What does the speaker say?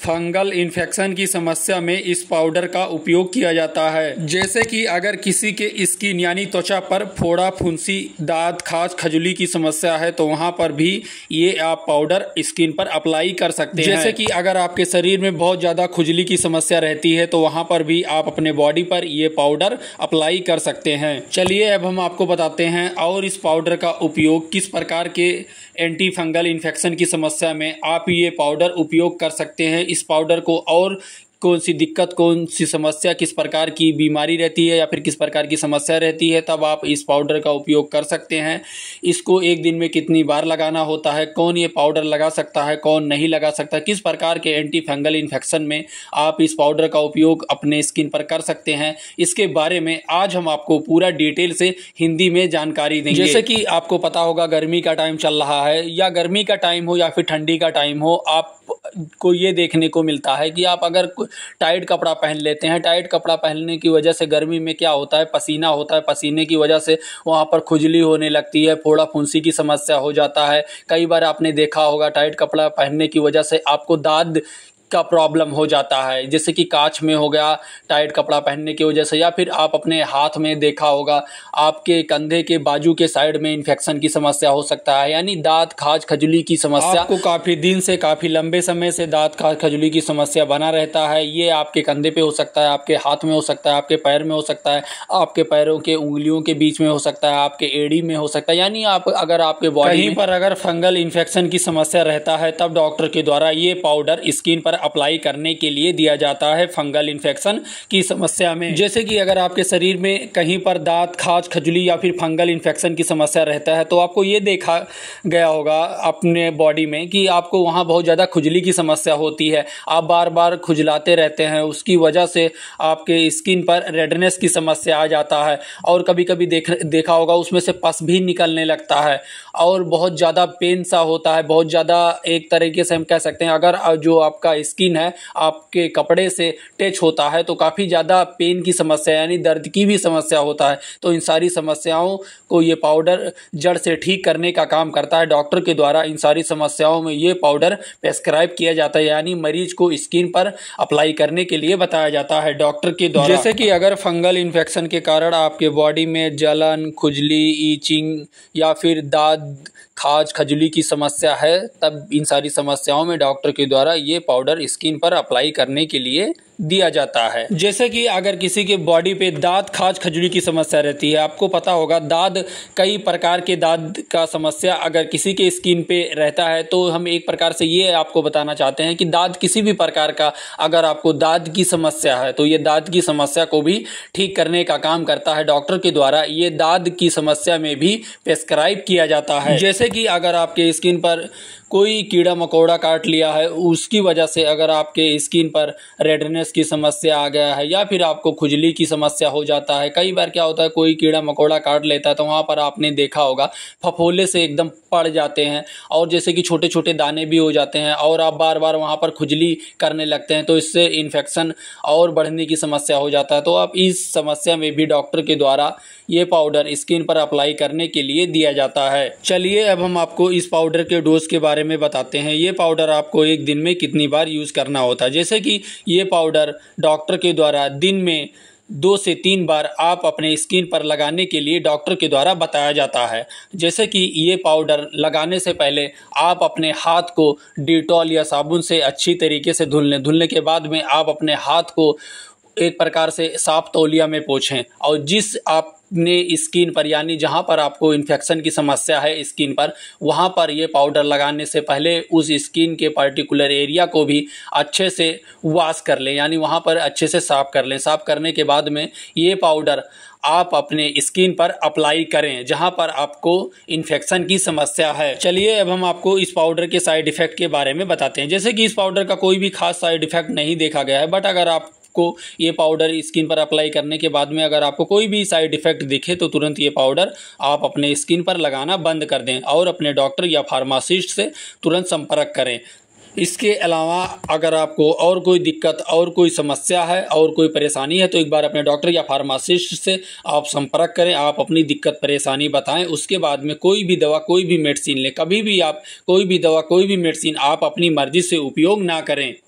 fungal infection की समस्या में इस पाउडर का उपयोग किया जाता है जैसे कि अगर किसी के स्किन यानी त्वचा पर फोड़ा फुंसी दाद खास खजुली की समस्या है तो वहाँ पर भी ये आप पाउडर स्किन पर अप्लाई कर सकते हैं जैसे कि अगर आपके शरीर में बहुत ज़्यादा खुजली की समस्या रहती है तो वहाँ पर भी आप अपने बॉडी पर ये पाउडर अप्लाई कर सकते हैं चलिए अब हम आपको बताते हैं और इस पाउडर का उपयोग किस प्रकार के एंटी फंगल इन्फेक्शन की समस्या में आप ये पाउडर उपयोग कर सकते हैं इस पाउडर को और कौन सी दिक्कत कौन सी समस्या किस प्रकार की बीमारी रहती है या फिर किस प्रकार की समस्या रहती है तब आप इस पाउडर का उपयोग कर सकते हैं इसको एक दिन में कितनी बार लगाना होता है कौन ये पाउडर लगा सकता है कौन नहीं लगा सकता किस प्रकार के एंटी फंगल इन्फेक्शन में आप इस पाउडर का उपयोग अपने स्किन पर कर सकते हैं इसके बारे में आज हम आपको पूरा डिटेल से हिंदी में जानकारी देंगे जैसे कि आपको पता होगा गर्मी का टाइम चल रहा है या गर्मी का टाइम हो या फिर ठंडी का टाइम हो आप को ये देखने को मिलता है कि आप अगर टाइट कपड़ा पहन लेते हैं टाइट कपड़ा पहनने की वजह से गर्मी में क्या होता है पसीना होता है पसीने की वजह से वहाँ पर खुजली होने लगती है फोड़ा फुंसी की समस्या हो जाता है कई बार आपने देखा होगा टाइट कपड़ा पहनने की वजह से आपको दाद का प्रॉब्लम हो जाता है जैसे कि कांच में हो गया टाइट कपड़ा पहनने की वजह से या फिर आप अपने हाथ में देखा होगा आपके कंधे के बाजू के साइड में इन्फेक्शन की समस्या हो सकता है यानी दांत खाज खजुली की समस्या आपको काफ़ी दिन से काफ़ी लंबे समय से दांत खाज खजुली की समस्या बना रहता है ये आपके कंधे पे हो सकता है आपके हाथ में हो सकता है आपके पैर में हो सकता है आपके पैरों के उंगलियों के बीच में हो सकता है आपके एड़ी में हो सकता है यानी आप अगर आपके बॉडी पर अगर फंगल इन्फेक्शन की समस्या रहता है तब डॉक्टर के द्वारा ये पाउडर स्किन पर अप्लाई करने के लिए दिया जाता है फंगल इन्फेक्शन की समस्या में जैसे कि अगर आपके शरीर में कहीं पर दांत खाज खजली या फिर फंगल इन्फेक्शन की समस्या रहता है तो आपको ये देखा गया होगा अपने बॉडी में कि आपको वहाँ बहुत ज़्यादा खुजली की समस्या होती है आप बार बार खुजलाते रहते हैं उसकी वजह से आपके स्किन पर रेडनेस की समस्या आ जाता है और कभी कभी देख देखा होगा उसमें से पस भी निकलने लगता है और बहुत ज़्यादा पेन सा होता है बहुत ज़्यादा एक तरीके से हम कह सकते हैं अगर जो आपका स्किन है आपके कपड़े से टच होता है तो काफ़ी ज़्यादा पेन की समस्या यानी दर्द की भी समस्या होता है तो इन सारी समस्याओं को ये पाउडर जड़ से ठीक करने का काम करता है डॉक्टर के द्वारा इन सारी समस्याओं में ये पाउडर प्रेस्क्राइब किया जाता है यानी मरीज को स्किन पर अप्लाई करने के लिए बताया जाता है डॉक्टर के द्वारा जैसे कि अगर फंगल इन्फेक्शन के कारण आपके बॉडी में जलन खुजली ईचिंग या फिर दाद खाज खजली की समस्या है तब इन सारी समस्याओं में डॉक्टर के द्वारा ये पाउडर स्किन पर अप्लाई करने के लिए दिया जाता है जैसे कि अगर किसी के बॉडी पे दांत खाज खजुरी की समस्या रहती है आपको पता होगा दाद कई प्रकार के दाद का समस्या अगर किसी के स्किन पे रहता है तो हम एक प्रकार से ये आपको बताना चाहते हैं कि दाद किसी भी प्रकार का अगर आपको दाद की समस्या है तो ये दाद की समस्या को भी ठीक करने का काम करता है डॉक्टर के द्वारा ये दाद की समस्या में भी प्रेस्क्राइब किया जाता है जैसे कि अगर आपके स्किन पर कोई कीड़ा मकोड़ा काट लिया है उसकी वजह से अगर आपके स्किन पर रेडनेस गैस की समस्या आ गया है या फिर आपको खुजली की समस्या हो जाता है कई बार क्या होता है कोई कीड़ा मकोड़ा काट लेता है तो वहाँ पर आपने देखा होगा फफोले से एकदम पड़ जाते हैं और जैसे कि छोटे छोटे दाने भी हो जाते हैं और आप बार बार वहाँ पर खुजली करने लगते हैं तो इससे इन्फेक्शन और बढ़ने की समस्या हो जाता है तो आप इस समस्या में भी डॉक्टर के द्वारा ये पाउडर स्किन पर अप्लाई करने के लिए दिया जाता है चलिए अब हम आपको इस पाउडर के डोज के बारे में बताते हैं ये पाउडर आपको एक दिन में कितनी बार यूज़ करना होता है जैसे कि ये पाउडर पाउडर डॉक्टर के द्वारा दिन में दो से तीन बार आप अपने स्किन पर लगाने के लिए डॉक्टर के द्वारा बताया जाता है जैसे कि ये पाउडर लगाने से पहले आप अपने हाथ को डिटॉल या साबुन से अच्छी तरीके से धुल लें धुलने के बाद में आप अपने हाथ को एक प्रकार से साफ तौलिया में पोछें और जिस आप ने स्किन पर यानी जहाँ पर आपको इन्फेक्शन की समस्या है स्किन पर वहाँ पर ये पाउडर लगाने से पहले उस स्किन के पर्टिकुलर एरिया को भी अच्छे से वॉश कर लें यानी वहाँ पर अच्छे से साफ़ कर लें साफ़ करने के बाद में ये पाउडर आप अपने स्किन पर अप्लाई करें जहां पर आपको इन्फेक्शन की समस्या है चलिए अब हम आपको इस पाउडर के साइड इफ़ेक्ट के बारे में बताते हैं जैसे कि इस पाउडर का कोई भी खास साइड इफ़ेक्ट नहीं देखा गया है बट अगर आप आपको ये पाउडर स्किन पर अप्लाई करने के बाद में अगर आपको कोई भी साइड इफेक्ट दिखे तो तुरंत ये पाउडर आप अपने स्किन पर लगाना बंद कर दें और अपने डॉक्टर या फार्मासिस्ट से तुरंत संपर्क करें इसके अलावा अगर आपको और कोई दिक्कत और कोई समस्या है और कोई परेशानी है तो एक बार अपने डॉक्टर या फार्मासिस्ट से आप संपर्क करें आप अपनी दिक्कत परेशानी बताएं उसके बाद में कोई भी दवा कोई भी मेडिसिन लें कभी भी आप कोई भी दवा कोई भी मेडिसिन आप अपनी मर्जी से उपयोग ना करें